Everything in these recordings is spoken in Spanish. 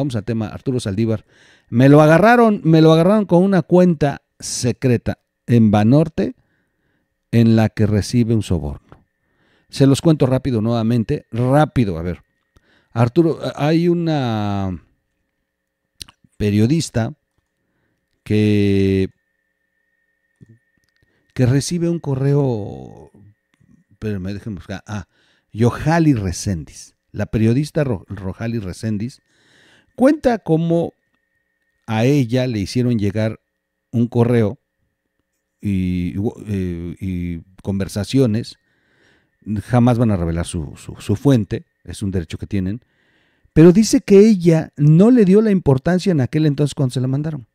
Vamos al tema, Arturo Saldívar. Me lo agarraron, me lo con una cuenta secreta en Banorte en la que recibe un soborno. Se los cuento rápido nuevamente, rápido, a ver. Arturo, hay una periodista que, que recibe un correo, pero me dejen buscar, ah, Yojali Reséndiz, la periodista Rojali Reséndiz Cuenta cómo a ella le hicieron llegar un correo y, eh, conversaciones. Jamás van a revelar su, su fuente, es un derecho que tienen. Pero dice que ella no le dio la importancia en aquel entonces cuando se la mandaron,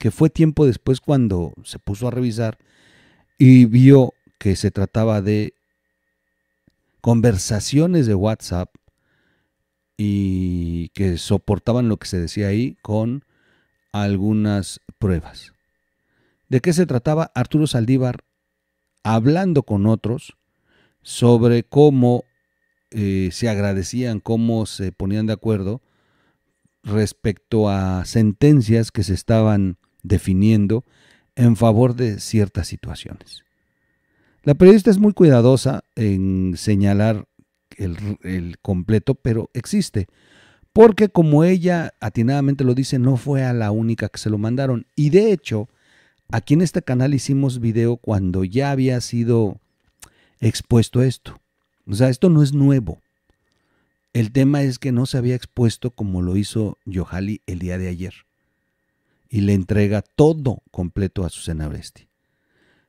que fue tiempo después cuando se puso a revisar y vio que se trataba de conversaciones de WhatsApp y que soportaban lo que se decía ahí con algunas pruebas. ¿De qué se trataba Arturo Saldívar hablando con otros sobre cómo eh, se agradecían, cómo se ponían de acuerdo respecto a sentencias que se estaban definiendo en favor de ciertas situaciones? La periodista es muy cuidadosa en señalar el, completo, pero existe. Porque como ella atinadamente lo dice, no fue a la única que se lo mandaron. Y de hecho, aquí en este canal hicimos video cuando ya había sido expuesto esto. O sea, esto no es nuevo. El tema es que no se había expuesto como lo hizo Yohali el día de ayer. Y le entrega todo completo a Susana Bresti.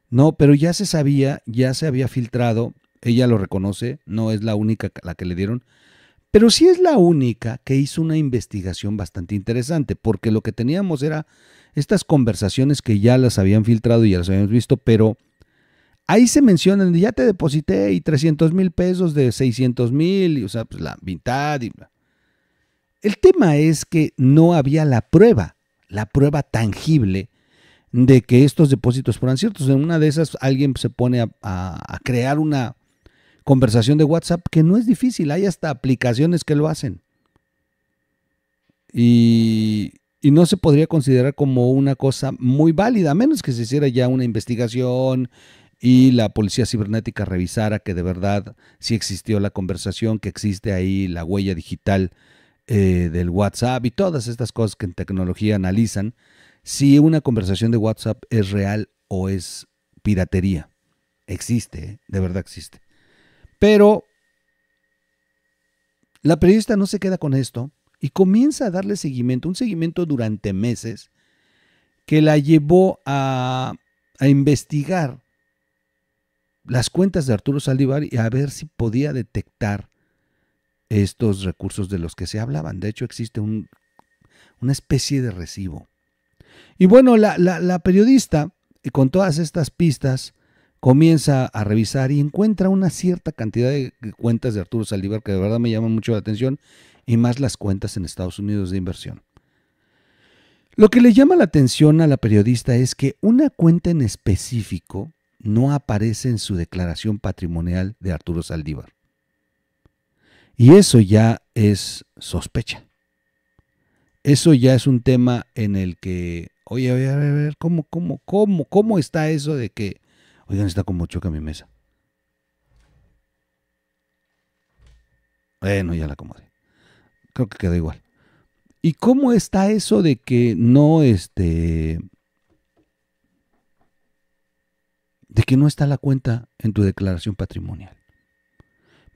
No, pero ya se sabía, ya se había filtrado ella lo reconoce, no es la única la que le dieron, pero sí es la única que hizo una investigación bastante interesante, porque lo que teníamos era estas conversaciones que ya las habían filtrado y ya las habíamos visto, pero ahí se mencionan, ya te deposité y 300 mil pesos de 600 mil, y o sea, pues la mitad. Y El tema es que no había la prueba, la prueba tangible de que estos depósitos fueran ciertos. En una de esas alguien se pone a crear una conversación de WhatsApp, que no es difícil, hay hasta aplicaciones que lo hacen. Y, no se podría considerar como una cosa muy válida, a menos que se hiciera ya una investigación y la policía cibernética revisara que de verdad sí existió la conversación, que existe ahí la huella digital eh, del WhatsApp y todas estas cosas que en tecnología analizan, si una conversación de WhatsApp es real o es piratería. Existe, ¿eh? de verdad existe. Pero la periodista no se queda con esto y comienza a darle seguimiento, un seguimiento durante meses que la llevó a, investigar las cuentas de Arturo Saldívar y a ver si podía detectar estos recursos de los que se hablaban. De hecho, existe una especie de recibo. Y bueno, la, la periodista, con todas estas pistas, comienza a revisar y encuentra una cierta cantidad de cuentas de Arturo Saldívar que de verdad me llaman mucho la atención y más las cuentas en Estados Unidos de inversión. Lo que le llama la atención a la periodista es que una cuenta en específico no aparece en su declaración patrimonial de Arturo Saldívar. Y eso ya es sospecha. Eso ya es un tema en el que, oye, a a ver, ¿cómo, cómo, cómo, cómo está eso de que Oigan, está como choca mi mesa. Bueno, ya la acomodé. Creo que queda igual. ¿Y cómo está eso de que no este de que no está la cuenta en tu declaración patrimonial?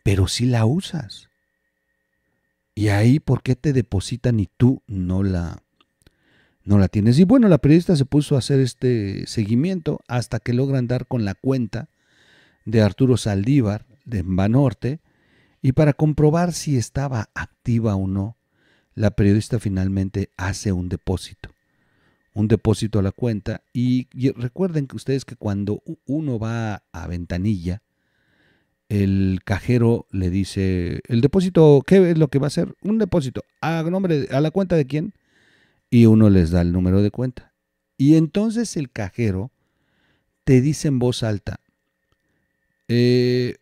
Pero si sí la usas. Y ahí por qué te depositan y tú no la no la tienes. Y bueno, la periodista se puso a hacer este seguimiento hasta que logran dar con la cuenta de Arturo Saldívar de Banorte y para comprobar si estaba activa o no, la periodista finalmente hace un depósito. Un depósito a la cuenta y, recuerden que ustedes que cuando uno va a ventanilla, el cajero le dice, el depósito, ¿qué es lo que va a hacer? Un depósito. ¿A nombre, a la cuenta de quién? y uno les da el número de cuenta. Y entonces el cajero te dice en voz alta, eh,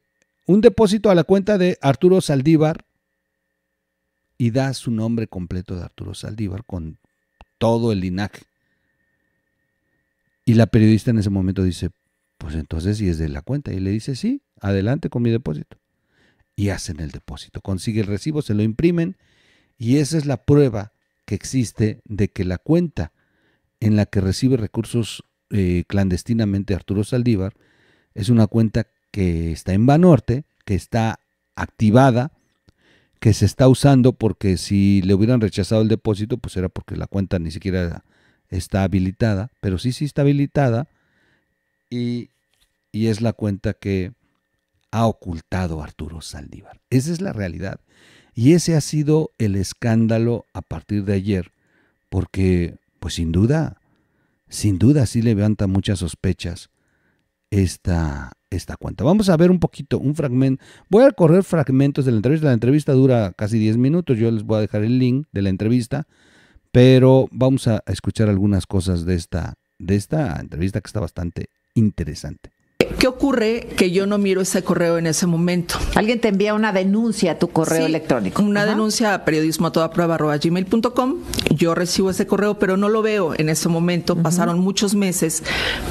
un depósito a la cuenta de Arturo Saldívar y da su nombre completo de Arturo Saldívar con todo el linaje. Y la periodista en ese momento dice, pues entonces si es de la cuenta. Y le dice, sí, adelante con mi depósito. Y hacen el depósito, consigue el recibo, se lo imprimen y esa es la prueba que existe de que la cuenta en la que recibe recursos eh, clandestinamente Arturo Saldívar es una cuenta que está en Banorte, que está activada, que se está usando porque si le hubieran rechazado el depósito, pues era porque la cuenta ni siquiera está habilitada, pero sí, sí está habilitada y, y es la cuenta que ha ocultado Arturo Saldívar. Esa es la realidad. Y ese ha sido el escándalo a partir de ayer, porque, pues sin duda, sin duda sí levanta muchas sospechas esta, esta cuenta. Vamos a ver un poquito, un fragmento. Voy a correr fragmentos de la entrevista. La entrevista dura casi 10 minutos. Yo les voy a dejar el link de la entrevista. Pero vamos a escuchar algunas cosas de esta, de esta entrevista que está bastante interesante. ¿Qué ocurre? Que yo no miro ese correo en ese momento. Alguien te envía una denuncia a tu correo electrónico. Una denuncia a periodismo a toda prueba gmail.com. Yo recibo ese correo, pero no lo veo en ese momento. Pasaron muchos meses,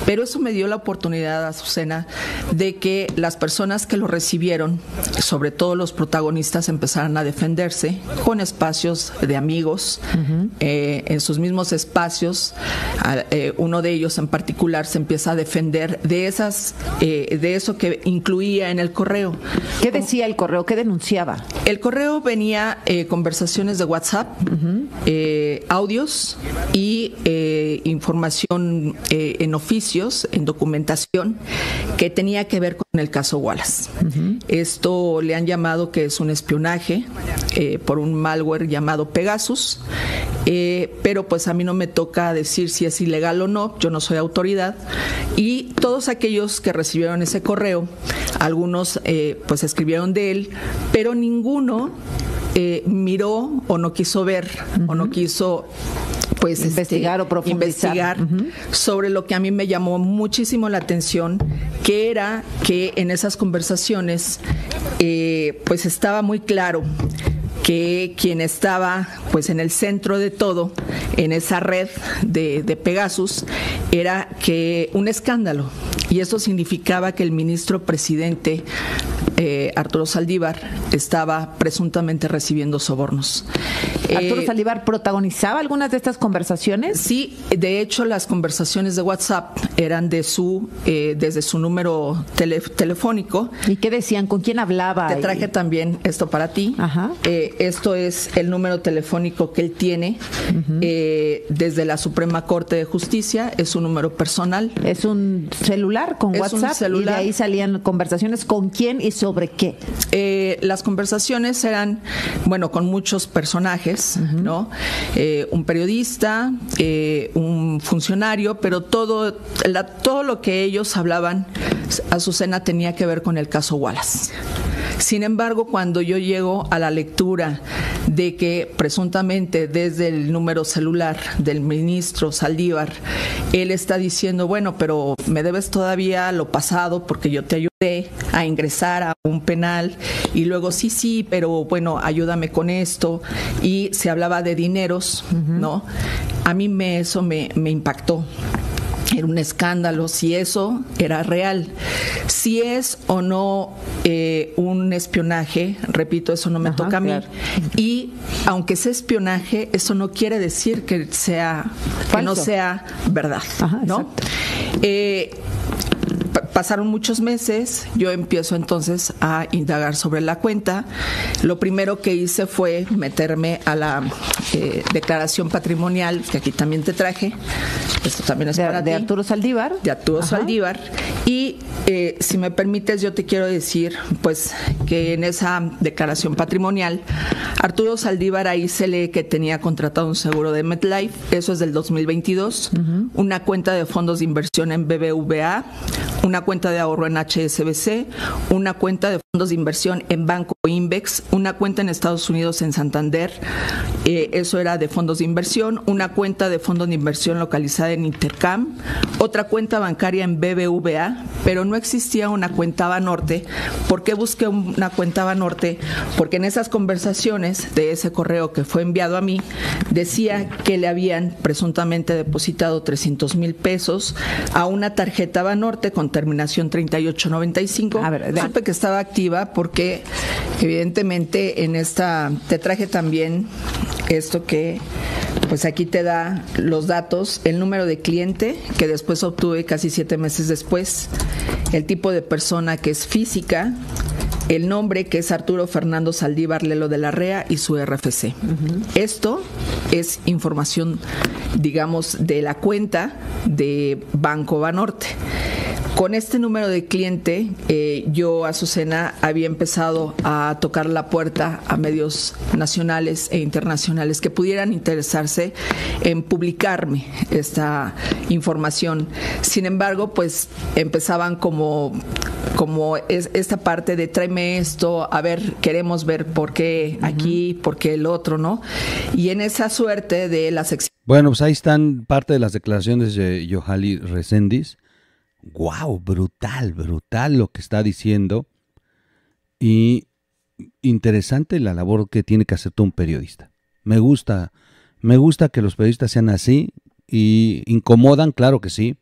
pero eso me dio la oportunidad, Azucena, de que las personas que lo recibieron, sobre todo los protagonistas, empezaran a defenderse con espacios de amigos, eh, en sus mismos espacios. Ah, eh, uno de ellos en particular se empieza a defender de esas eh, de eso que incluía en el correo. ¿Qué decía el correo? ¿Qué denunciaba? El correo venía eh, conversaciones de WhatsApp, eh, audios y información en oficios, en documentación, que tenía que ver con el caso Wallace. Esto le han llamado que es un espionaje por un malware llamado Pegasus, pero pues a mí no me toca decir si es ilegal o no, yo no soy autoridad, y todos aquellos que recibieron ese correo, algunos eh, pues escribieron de él, pero ninguno eh, miró o no quiso ver o no quiso pues este, investigar o profundizar sobre lo que a mí me llamó muchísimo la atención que era que en esas conversaciones eh, pues estaba muy claro que quien estaba pues en el centro de todo, en esa red de, de Pegasus, era que un escándalo, y eso significaba que el ministro presidente eh, Arturo Saldívar estaba presuntamente recibiendo sobornos. ¿Arturo eh, Saldívar protagonizaba algunas de estas conversaciones? Sí, de hecho las conversaciones de WhatsApp eran de su, eh, desde su número telefónico. ¿Y qué decían? ¿Con quién hablaba? Te traje también esto para ti. Ajá. esto es el número telefónico que él tiene desde la Suprema Corte de Justicia, es un número personal. ¿Es un celular con WhatsApp? celular. Y ahí salían conversaciones con quién sobre qué? Eh, las conversaciones eran, bueno, con muchos personajes, ¿no? Eh, un periodista, eh, un funcionario, pero todo, todo lo que ellos hablaban, Azucena tenía que ver con el caso Wallace. Sin embargo, cuando yo llego a la lectura de que presuntamente desde el número celular del ministro Saldívar, él está diciendo, bueno, pero me debes todavía lo pasado porque yo te ayudo a ingresar a un penal y luego sí, sí, pero bueno, ayúdame con esto y se hablaba de dineros, ¿no? A mí me, eso me, impactó era un escándalo, si eso era real. Si es o no eh, un espionaje, repito, eso no me toca a mí. Y aunque sea espionaje, eso no quiere decir que sea, que no sea verdad. ¿no? Pasaron muchos meses, yo empiezo entonces a indagar sobre la cuenta. Lo primero que hice fue meterme a la eh, declaración patrimonial, que aquí también te traje. Esto también es de, para de Arturo Saldívar. De Arturo Saldívar. Y eh, si me permites, yo te quiero decir, pues, que en esa declaración patrimonial, Arturo Saldívar ahí se lee que tenía contratado un seguro de MetLife, eso es del 2022, una cuenta de fondos de inversión en BBVA, una cuenta de ahorro en HSBC, una cuenta de fondos de inversión en Banco Invex, una cuenta en Estados Unidos en Santander, eh, eso era de fondos de inversión, una cuenta de fondos de inversión localizada en Intercam, otra cuenta bancaria en BBVA, pero no existía una cuenta Banorte. ¿Por qué busqué una cuenta Banorte? Porque en esas conversaciones de ese correo que fue enviado a mí, decía que le habían presuntamente depositado 300 mil pesos a una tarjeta Banorte con terminación 3895. A ver, supe que estaba activa porque Evidentemente en esta te traje también esto que pues aquí te da los datos, el número de cliente que después obtuve casi siete meses después, el tipo de persona que es física, el nombre que es Arturo Fernando Saldívar Lelo de la REA y su RFC. Esto es información, digamos, de la cuenta de Banco Banorte. Con este número de cliente, eh, yo, Azucena, había empezado a tocar la puerta a medios nacionales e internacionales que pudieran interesarse en publicarme esta información. Sin embargo, pues empezaban como como esta parte de tráeme esto, a ver, queremos ver por qué aquí, por qué el otro, ¿no? Y en esa suerte de la sección... Bueno, pues ahí están parte de las declaraciones de Yohali Reséndiz wow, brutal, brutal lo que está diciendo y interesante la labor que tiene que hacer todo un periodista. Me gusta, me gusta que los periodistas sean así y incomodan, claro que sí.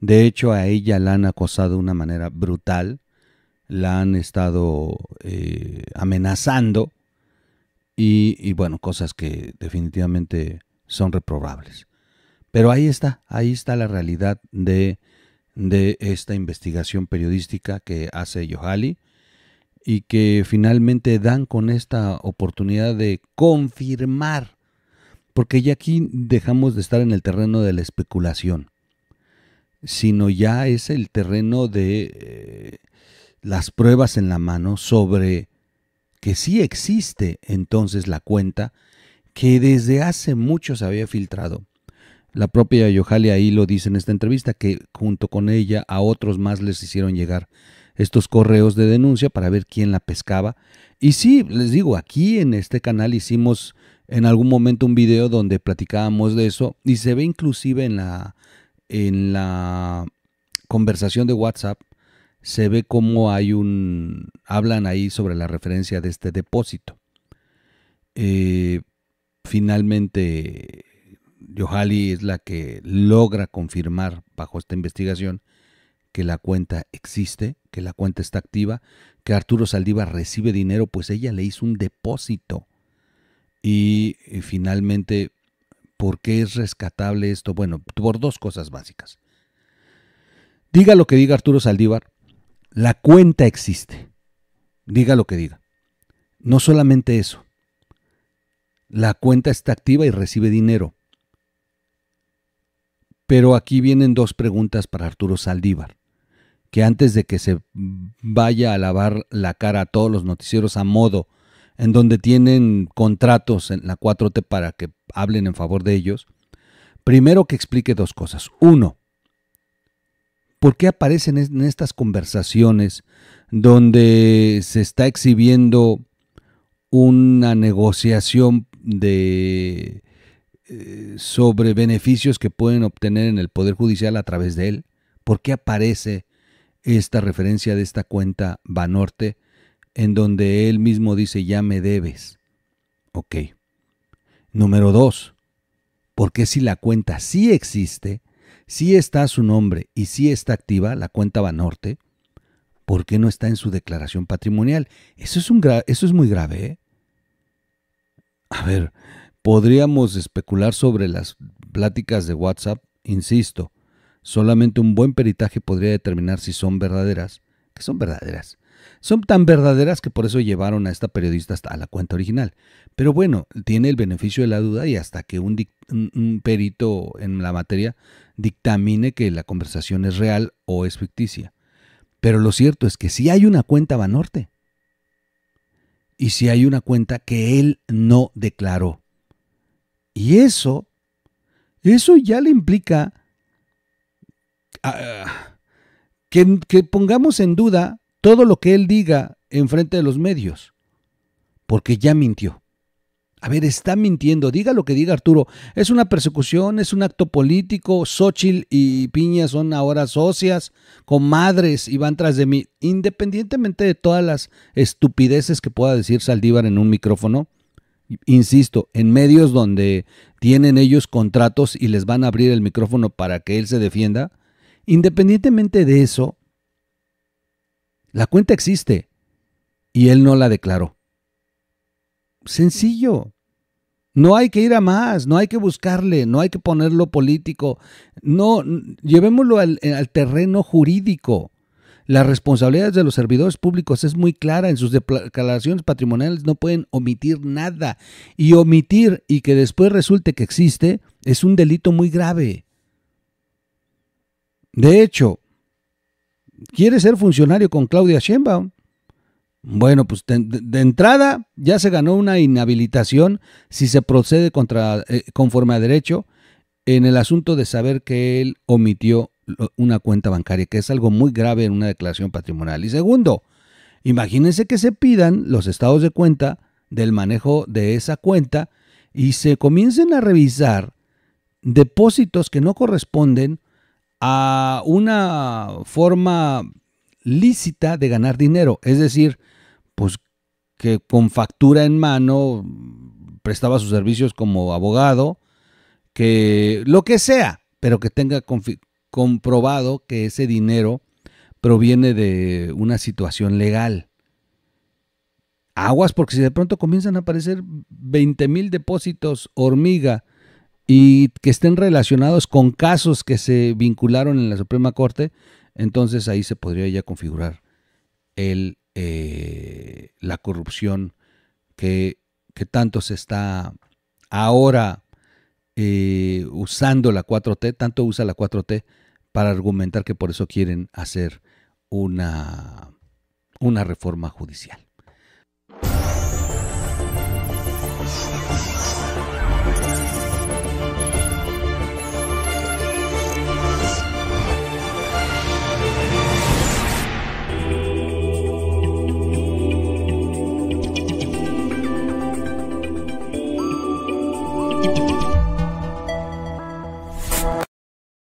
De hecho, a ella la han acosado de una manera brutal, la han estado eh, amenazando y, y bueno, cosas que definitivamente son reprobables. Pero ahí está, ahí está la realidad de de esta investigación periodística que hace Yohali y que finalmente dan con esta oportunidad de confirmar, porque ya aquí dejamos de estar en el terreno de la especulación, sino ya es el terreno de eh, las pruebas en la mano sobre que sí existe entonces la cuenta que desde hace mucho se había filtrado la propia Yohalia ahí lo dice en esta entrevista, que junto con ella a otros más les hicieron llegar estos correos de denuncia para ver quién la pescaba. Y sí, les digo, aquí en este canal hicimos en algún momento un video donde platicábamos de eso y se ve inclusive en la, en la conversación de WhatsApp, se ve cómo hay un... hablan ahí sobre la referencia de este depósito. Eh, finalmente Yohali es la que logra confirmar bajo esta investigación que la cuenta existe, que la cuenta está activa, que Arturo Saldívar recibe dinero, pues ella le hizo un depósito. Y, y eh, finalmente, ¿por qué es rescatable esto? Bueno, por dos cosas básicas. Diga lo que diga Arturo Saldívar, la cuenta existe. Diga lo que diga. No solamente eso, la cuenta está activa y recibe dinero. Pero aquí vienen dos preguntas para Arturo Saldívar, que antes de que se vaya a lavar la cara a todos los noticieros a modo, en donde tienen contratos en la 4T para que hablen en favor de ellos, primero que explique dos cosas. Uno, ¿por qué aparecen en estas conversaciones donde se está exhibiendo una negociación de eh, sobre beneficios que pueden obtener en el Poder Judicial a través de él. ¿Por qué aparece esta referencia de esta cuenta Banorte en donde él mismo dice ya me debes? Ok. Número dos, qué si la cuenta sí existe, sí está a su nombre y sí está activa la cuenta Banorte, ¿por qué no está en su declaración patrimonial? Eso es, un eso es muy grave. ¿eh? A ver, Podríamos especular sobre las pláticas de WhatsApp, insisto, solamente un buen peritaje podría determinar si son verdaderas, que son verdaderas. Son tan verdaderas que por eso llevaron a esta periodista hasta la cuenta original. Pero bueno, tiene el beneficio de la duda y hasta que un, perito en la materia dictamine que la conversación es real o es ficticia. Pero lo cierto es que si hay una cuenta Banorte. Y si hay una cuenta que él no declaró. Y eso, eso ya le implica ah, que, que pongamos en duda todo lo que él diga en frente de los medios, porque ya mintió. A ver, está mintiendo. Diga lo que diga Arturo. Es una persecución, es un acto político. Xochitl y Piña son ahora socias, comadres y van tras de mí. Independientemente de todas las estupideces que pueda decir Saldívar en un micrófono, insisto, en medios donde tienen ellos contratos y les van a abrir el micrófono para que él se defienda, independientemente de eso, la cuenta existe y él no la declaró. Sencillo. No hay que ir a más, no hay que buscarle, no hay que ponerlo político. No, llevémoslo al, terreno jurídico. La responsabilidad de los servidores públicos es muy clara en sus declaraciones patrimoniales, no pueden omitir nada. Y omitir y que después resulte que existe es un delito muy grave. De hecho, ¿quiere ser funcionario con Claudia Sheinbaum? Bueno, pues de, entrada ya se ganó una inhabilitación si se procede contra, eh, conforme a derecho en el asunto de saber que él omitió una cuenta bancaria, que es algo muy grave en una declaración patrimonial. Y segundo, imagínense que se pidan los estados de cuenta del manejo de esa cuenta y se comiencen a revisar depósitos que no corresponden a una forma lícita de ganar dinero. Es decir, pues que con factura en mano prestaba sus servicios como abogado, que lo que sea, pero que tenga comprobado que ese dinero proviene de una situación legal. Aguas, porque si de pronto comienzan a aparecer 20 mil depósitos hormiga y que estén relacionados con casos que se vincularon en la Suprema Corte, entonces ahí se podría ya configurar eh, la corrupción que, tanto se está ahora eh, usando la 4T, tanto usa la 4T para argumentar que por eso quieren hacer una, una reforma judicial.